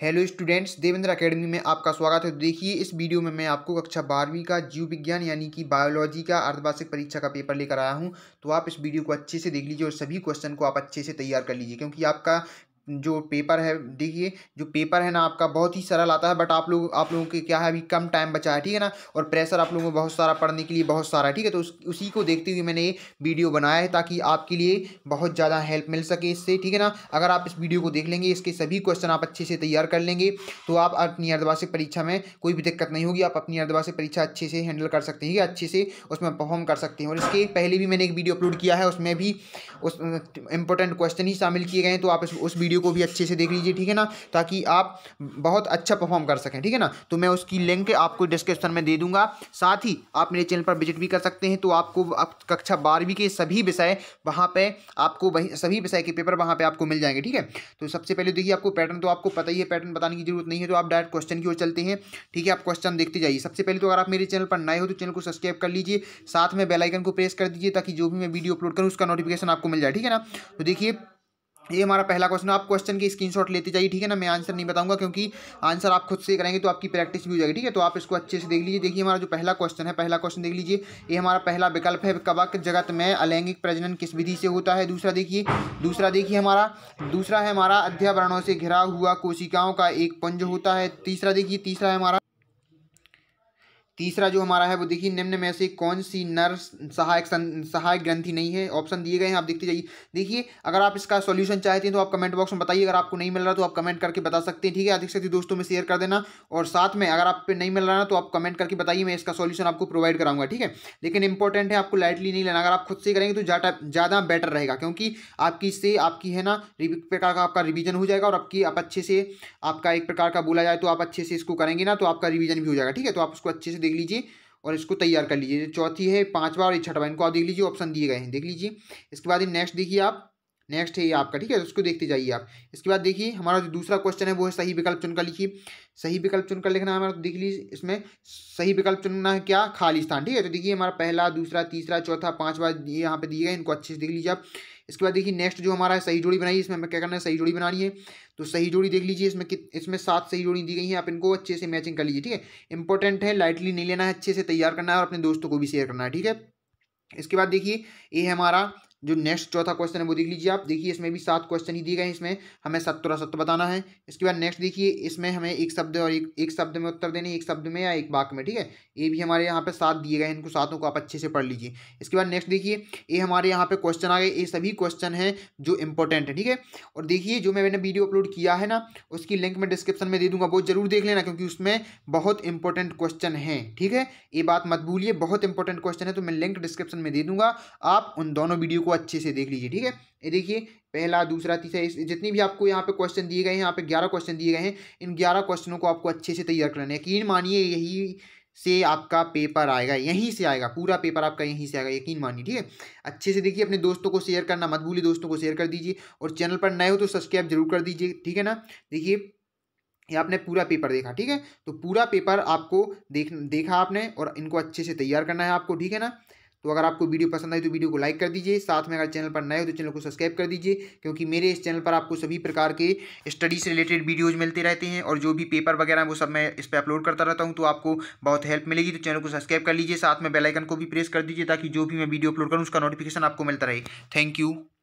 hello students Devendra academy में आपका स्वागत है तो देखिए इस वीडियो में मैं आपको कक्षा बारहवीं का जीव विज्ञान यानी कि बायोलॉजी का अर्धवार्षिक परीक्षा का पेपर लेकर आया हूं तो आप इस वीडियो को अच्छे से देख लीजिए और सभी क्वेश्चन को आप अच्छे से तैयार कर लीजिए क्योंकि आपका जो पेपर है देखिए जो पेपर है ना आपका बहुत ही सरल आता है बट आप लोग आप लोगों के क्या है अभी कम टाइम बचा है ठीक है ना और प्रेशर आप लोगों को बहुत सारा पढ़ने के लिए बहुत सारा है ठीक है तो उस, उसी को देखते हुए मैंने ये वीडियो बनाया है ताकि आपके लिए बहुत ज़्यादा हेल्प मिल सके इससे ठीक है ना अगर आप इस वीडियो को देख लेंगे इसके सभी क्वेश्चन आप अच्छे से तैयार कर लेंगे तो आप अपनी अर्धवार्षिक परीक्षा में कोई भी दिक्कत नहीं होगी आप अपनी अर्धवार्षिक परीक्षा अच्छे से हैंडल कर सकते हैं अच्छे से उसमें परफॉर्म कर सकते हैं और इसके पहले भी मैंने एक वीडियो अपलोड किया है उसमें भी उस इंपॉर्टेंट क्वेश्चन ही शामिल किए गए हैं तो आप उस वीडियो वीडियो को भी अच्छे से देख लीजिए ठीक है ना ताकि आप बहुत अच्छा परफॉर्म कर सकें ठीक है ना तो मैं उसकी लिंक आपको डिस्क्रिप्शन में दे दूंगा साथ ही आप मेरे चैनल पर विजिट भी कर सकते हैं तो आपको आप कक्षा बारहवीं के सभी विषय वहाँ पर आपको वही सभी विषय के पेपर वहाँ पर आपको मिल जाएंगे ठीक है तो सबसे पहले देखिए आपको पैटर्न तो आपको पता ही है पैटर्न बताने की जरूरत नहीं है तो आप डायरेक्ट क्वेश्चन की ओर चलते हैं ठीक है आप क्वेश्चन देखते जाइए सबसे पहले तो अगर आप मेरे चैनल पर नए हो तो चैनल को सब्सक्राइब कर लीजिए साथ में बेलाइकन को प्रेस कर दीजिए ताकि जो भी मैं वीडियो अपलोड करूँ उसका नोटिफिकेशन आपको मिल जाए ठीक है ना तो देखिए ये हमारा पहला क्वेश्चन आप क्वेश्चन की स्क्रीनशॉट लेते जाइए ठीक है ना मैं आंसर नहीं बताऊंगा क्योंकि आंसर आप खुद से करेंगे तो आपकी प्रैक्टिस भी हो जाएगी ठीक है तो आप इसको अच्छे से देख लीजिए देखिए हमारा जो पहला क्वेश्चन है पहला क्वेश्चन देख लीजिए ये हमारा पहला विकल्प है कवक जगत में अलैंगिक प्रजनन किस विधि से होता है दूसरा देखिए दूसरा देखिए हमारा दूसरा है हमारा अध्यावरणों से घिरा हुआ कोशिकाओं का एक पुंज होता है तीसरा देखिए तीसरा है हमारा तीसरा जो हमारा है वो देखिए निम्न में से कौन सी नर सहायक सहायक ग्रंथि नहीं है ऑप्शन दिए गए हैं आप देखते जाइए देखिए अगर आप इसका सॉल्यूशन चाहते हैं तो आप कमेंट बॉक्स में बताइए अगर आपको नहीं मिल रहा तो आप कमेंट करके बता सकते हैं ठीक है अधिक से अधिक दोस्तों में शेयर कर देना और साथ में अगर आप पे नहीं मिल रहा ना तो आप कमेंट करके बताइए मैं इसका सोल्यूशन आपको प्रोवाइड कराऊंगा ठीक है लेकिन इंपॉर्टेंट है आपको लाइटली नहीं लेना अगर आप खुद से करेंगे तो ज़्यादा बेटर रहेगा क्योंकि आपकी इससे आपकी है ना प्रकार का आपका रिविजन हो जाएगा और आपकी आप अच्छे से आपका एक प्रकार का बोला जाए तो आप अच्छे से इसको करेंगे ना तो आपका रिविजन भी हो जाएगा ठीक है तो आप उसको अच्छे से देख लीजिए और इसको तैयार कर लीजिए चौथी है पांचवा और छठवा इनको आप देख लीजिए ऑप्शन दिए गए हैं देख लीजिए इसके बाद नेक्स्ट देखिए आप नेक्स्ट है ये आपका ठीक है उसको तो देखते जाइए आप इसके बाद देखिए हमारा जो दूसरा क्वेश्चन है वो है सही विकल्प चुनकर लिखिए सही विकल्प चुनकर लिखना हमारा तो देख लीजिए इसमें सही विकल्प चुनना है क्या खाली स्थान ठीक है तो देखिए हमारा पहला दूसरा तीसरा चौथा पाँचवा ये यहाँ पे दिए गए इनको अच्छे से देख लीजिए आप इसके बाद देखिए नेक्स्ट जो हमारा है सही जोड़ी बनाई इसमें हमें क्या करना है सही जोड़ी बनानी है तो सही जोड़ी देख लीजिए इसमें कित इसमें सात सही जोड़ी दी गई हैं आप इनको अच्छे से मैचिंग कर लीजिए ठीक है इंपॉर्टेंट है लाइटली नहीं लेना है अच्छे से तैयार करना है और अपने दोस्तों को भी शेयर करना है ठीक है इसके बाद देखिए ये हमारा जो नेक्स्ट चौथा क्वेश्चन है वो देख लीजिए आप देखिए इसमें भी सात क्वेश्चन ही दिए गए इसमें हमें सत्तर सत्य बताना है इसके बाद नेक्स्ट देखिए इसमें हमें एक शब्द और एक एक शब्द में उत्तर देने एक शब्द में या एक वाक्य में ठीक है ये भी हमारे यहाँ पे सात दिए गए हैं इनको सातों को आप अच्छे से पढ़ लीजिए इसके बाद नेक्स्ट देखिए ये हमारे यहाँ पे क्वेश्चन आ गए ये सभी क्वेश्चन है जो इंपॉर्टेंट है ठीक है और देखिए जो मैंने वीडियो अपलोड किया है ना उसकी लिंक मैं डिस्क्रिप्शन में दे दूंगा वो जरूर देख लेना क्योंकि उसमें बहुत इंपॉर्टेंट क्वेश्चन है ठीक है ये बात मत भूलिए बहुत इंपॉर्टेंट क्वेश्चन है तो मैं लिंक डिस्क्रिप्शन में दे दूंगा आप उन दोनों वीडियो को को अच्छे से देख लीजिए ठीक है ये देखिए पहला दूसरा तीसरा इस जितनी भी आपको यहाँ पे क्वेश्चन दिए गए हैं यहाँ पे ग्यारह क्वेश्चन दिए गए हैं इन ग्यारह क्वेश्चनों को आपको अच्छे से तैयार करना है यकीन मानिए यही से आपका पेपर आएगा यहीं से आएगा पूरा पेपर आपका यहीं से आएगा यकीन मानिए ठीक है अच्छे से देखिए अपने दोस्तों को शेयर करना मत भूलिए दोस्तों को शेयर कर दीजिए और चैनल पर नए हो तो सब्सक्राइब जरूर कर दीजिए ठीक है ना देखिए ये आपने पूरा पेपर देखा ठीक है तो पूरा पेपर आपको देख देखा आपने और इनको अच्छे से तैयार करना है आपको ठीक है ना तो अगर आपको वीडियो पसंद आई तो वीडियो को लाइक कर दीजिए साथ में अगर चैनल पर नए हो तो चैनल को सब्सक्राइब कर दीजिए क्योंकि मेरे इस चैनल पर आपको सभी प्रकार के स्टडी से रिलेटेड वीडियोज़ मिलते रहते हैं और जो भी पेपर वगैरह वो सब मैं इस पर अपलोड करता रहता हूँ तो आपको बहुत हेल्प मिलेगी तो चैनल को सब्सक्राइब कर लीजिए साथ में बेलाइकन को भी प्रेस कर दीजिए ताकि जो भी मैं वीडियो अपलोड करूँ उसका नोटिफिकेशन आपको मिलता रहे थैंक यू